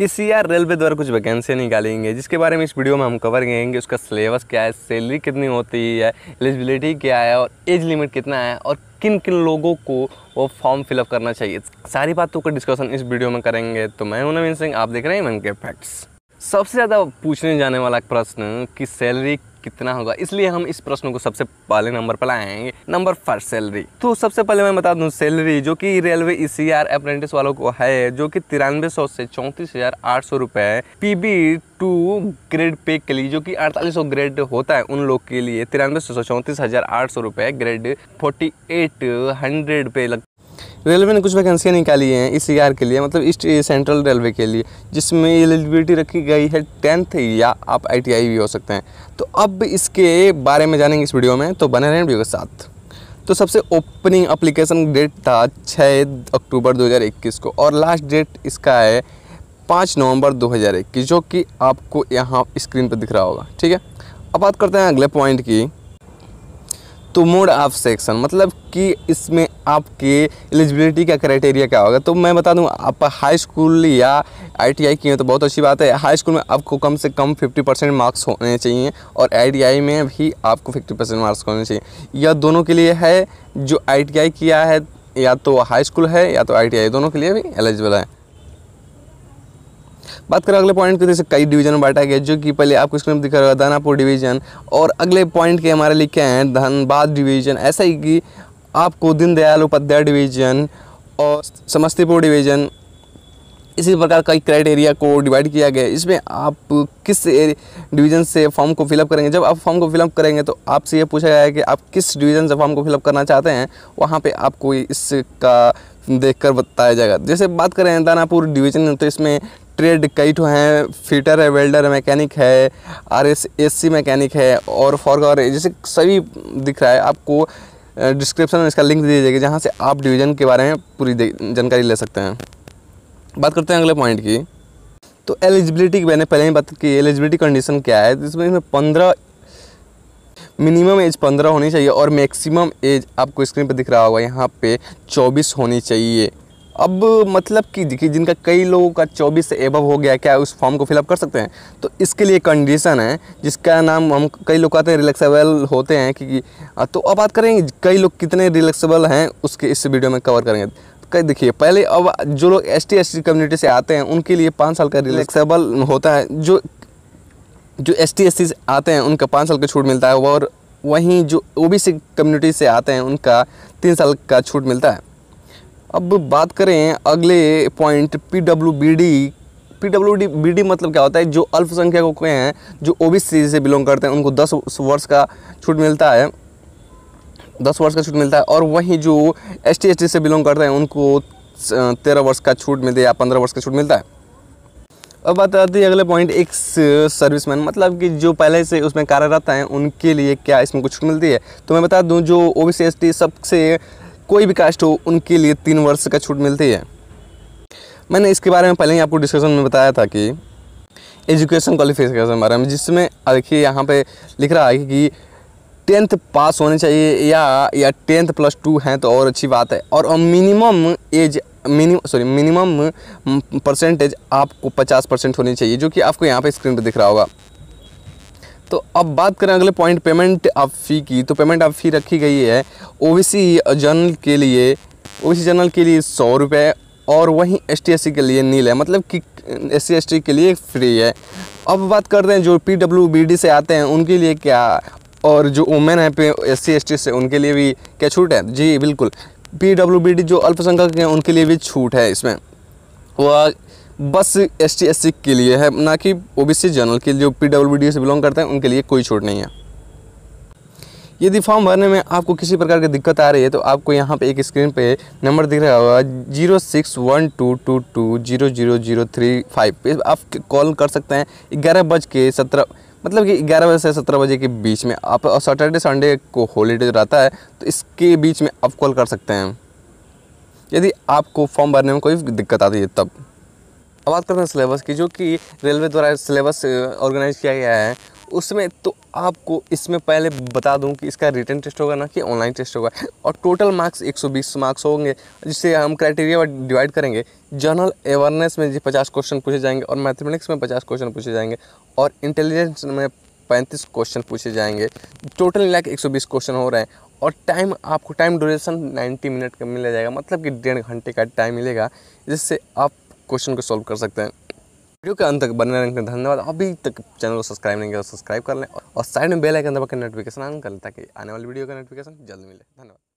इस year railway द्वारा कुछ वैकेंसी निकालेंगे जिसके बारे में इस वीडियो में हम कवर करेंगे उसका सिलेबस क्या है सैलरी कितनी होती है एलिजिबिलिटी क्या है और एज लिमिट कितना है और किन किन लोगों को वो फॉर्म फिलअप करना चाहिए सारी बातों का डिस्कशन इस वीडियो में करेंगे तो मैं हूं नवीन सिंह आप देख रहे हैं मन के फैक्ट्स सबसे ज़्यादा पूछने जाने वाला प्रश्न कि सैलरी कितना होगा इसलिए हम इस प्रश्न को सबसे पहले नंबर पर लाएंगे नंबर फर्स्ट सैलरी तो सबसे पहले मैं बता दूं सैलरी जो कि railway E C R apprentice वालों को है जो कि तिरानवे सौ से चौंतीस हजार आठ सौ रुपए पीबी टू ग्रेड पे के लिए जो कि अड़तालीस सौ ग्रेड होता है उन लोग के लिए तिरानवे सौ चौंतीस हज़ार आठ सौ रुपये ग्रेड फोर्टी एट हंड्रेड पे लग रेलवे ने कुछ वैकेंसियाँ निकाली हैं इस ईयर के लिए मतलब ईस्ट सेंट्रल रेलवे के लिए जिसमें एलिजिबिलिटी रखी गई है टेंथ या आप आई भी हो सकते हैं तो अब इसके बारे में जानेंगे इस वीडियो में तो बने रहें वीडियो के साथ तो सबसे ओपनिंग अप्लीकेशन डेट था छः अक्टूबर दो को और लास्ट डेट इसका है पाँच नवंबर दो जो कि आपको यहाँ स्क्रीन पर दिख रहा होगा ठीक है अब बात करते हैं अगले पॉइंट की तो मोड ऑफ सेक्शन मतलब कि इसमें आपके एलिजिबिलिटी का क्राइटेरिया क्या होगा तो मैं बता दूं आप हाई स्कूल या आईटीआई किए तो बहुत अच्छी बात है हाई स्कूल में आपको कम से कम 50 परसेंट मार्क्स होने चाहिए और आईटीआई में भी आपको 50 परसेंट मार्क्स होने चाहिए या दोनों के लिए है जो आईटीआई किया है या तो हाई स्कूल है या तो आई दोनों के लिए भी एलिजिबल है बात करें अगले पॉइंट की जैसे कई डिवीजन बांटा गया जो कि पहले आपको स्क्रीन दिखा रहा है दानापुर डिवीजन और अगले पॉइंट के हमारे लिखे हैं धनबाद डिवीजन ऐसा ही कि आपको दीनदयाल उपाध्याय डिवीजन और समस्तीपुर डिवीजन इसी प्रकार कई क्राइटेरिया को डिवाइड किया गया इसमें आप किस डिवीज़न से फॉर्म को फिलअप करेंगे जब आप फॉर्म को फिलअप करेंगे तो आपसे ये पूछा गया है कि आप किस डिवीज़न से फॉर्म को फिलअप करना चाहते हैं वहाँ पे आपको इसका देख कर बताया जाएगा जैसे बात करें दानापुर डिवीज़न तो इसमें ट्रेड कई ठो हैं फिटर है वेल्डर है मैकेनिक है R S S C mechanic है और फॉर जैसे सभी दिख रहा है आपको डिस्क्रिप्शन में इसका लिंक दे दीजिएगा जहाँ से आप डिवीज़न के बारे में पूरी जानकारी ले सकते हैं बात करते हैं अगले पॉइंट की तो एलिजिबिलिटी की मैंने पहले ही बात की एलिजिबिलिटी कंडीशन क्या है तो इसमें इसमें पंद्रह मिनिमम एज पंद्रह होनी चाहिए और मैक्सिमम एज आपको स्क्रीन पर दिख रहा होगा यहाँ पे चौबीस होनी चाहिए अब मतलब कि देखिए जिनका कई लोगों का 24 से एबव हो गया क्या उस फॉर्म को फिलअप कर सकते हैं तो इसके लिए कंडीशन है जिसका नाम हम कई लोग कहते हैं रिलैक्सेबल होते हैं कि तो अब बात करेंगे कई लोग कितने रिलैक्सेबल हैं उसके इस वीडियो में कवर करेंगे तो कई देखिए पहले अब जो लोग एस टी कम्युनिटी से आते हैं उनके लिए पाँच साल का रिलैक्सेबल होता है जो जो एस टी से आते हैं उनका पाँच साल का छूट मिलता है और वहीं जो ओ कम्युनिटी से आते हैं उनका तीन साल का छूट मिलता है अब बात करें अगले point P W B D P W D B D मतलब क्या होता है जो अल्पसंख्यक हैं जो ओ बी सी से बिलोंग करते हैं उनको दस वर्ष का छूट मिलता है दस वर्ष का छूट मिलता है और वहीं जो एस टी एस टी से बिलोंग करते हैं उनको तेरह वर्ष का छूट मिलता है या पंद्रह वर्ष का छूट मिलता है अब बात आती है अगले पॉइंट एक सर्विसमैन मतलब कि जो पहले से उसमें कार्यरत हैं उनके लिए क्या इसमें कुछ छूट मिलती है तो मैं बता दूं जो O B C S T सबसे कोई भी कास्ट हो उनके लिए तीन वर्ष का छूट मिलती है मैंने इसके बारे में पहले ही आपको डिस्कशन में बताया था कि एजुकेशन क्वालिफिकेशन बारे में जिसमें देखिए यहाँ पे लिख रहा है कि टेंथ पास होने चाहिए या या टेंथ प्लस टू हैं तो और अच्छी बात है और minimum age minim sorry minimum percentage आपको पचास परसेंट होनी चाहिए जो कि आपको यहाँ पे स्क्रीन पे दिख रहा होगा तो अब बात करें अगले पॉइंट पेमेंट आप फ़ी की तो पेमेंट आप फ़ी रखी गई है ओ सी जर्नल के लिए ओ सी जर्नल के लिए सौ रुपये और वहीं एस टी एस सी के लिए नील है मतलब कि एस सी एस टी के लिए फ्री है अब बात कर रहे हैं जो पी डब्ल्यू बी डी से आते हैं उनके लिए क्या और जो वुमेन है पे एस सी से उनके लिए भी क्या छूट है जी बिल्कुल पी डब्ल्यू बी डी जो अल्पसंख्यक हैं उनके लिए भी छूट है इसमें वह बस एस टी के लिए है ना कि सी जनरल के जो पी डब्ल्यू से बिलोंग करते हैं उनके लिए कोई छूट नहीं है यदि फॉर्म भरने में आपको किसी प्रकार की दिक्कत आ रही है तो आपको यहाँ पे एक स्क्रीन पे नंबर दिख रहा होगा zero six one two two two zero zero zero three five पे आप कॉल कर सकते हैं ग्यारह बज के सत्रह मतलब कि ग्यारह बजे से सत्रह बजे के बीच में आप सैटरडे संडे को हॉलीडे रहता है तो इसके बीच में आप कॉल कर सकते हैं यदि आपको फॉर्म भरने में कोई दिक्कत आती है तब बात करते हैं सिलेबस की जो कि रेलवे द्वारा सिलेबस ऑर्गेनाइज किया गया है उसमें तो आपको इसमें पहले बता दूं कि इसका रिटर्न टेस्ट होगा ना कि ऑनलाइन टेस्ट होगा और टोटल मार्क्स 120 मार्क्स होंगे जिससे हम क्राइटेरिया डिवाइड करेंगे जनरल अवेयरनेस में जी पचास क्वेश्चन पूछे जाएंगे और मैथमेटिक्स में पचास क्वेश्चन पूछे जाएंगे और इंटेलिजेंस में पैंतीस क्वेश्चन पूछे जाएंगे टोटल मिला के एक क्वेश्चन हो रहे हैं और टाइम आपको टाइम ड्यूरेशन 90 मिनट का मिला जाएगा मतलब कि डेढ़ घंटे का टाइम मिलेगा जिससे आप क्वेश्चन को सॉल्व कर सकते हैं वीडियो के अंत तक बने रहने के लिए धन्यवाद अभी तक चैनल को सब्सक्राइब नहीं किया तो सब्सक्राइब कर लें और साइड में बेल आइकन दबाकर नोटिफिकेशन ऑन कर लें ताकि आने वाली वीडियो का नोटिफिकेशन जल्द मिले धन्यवाद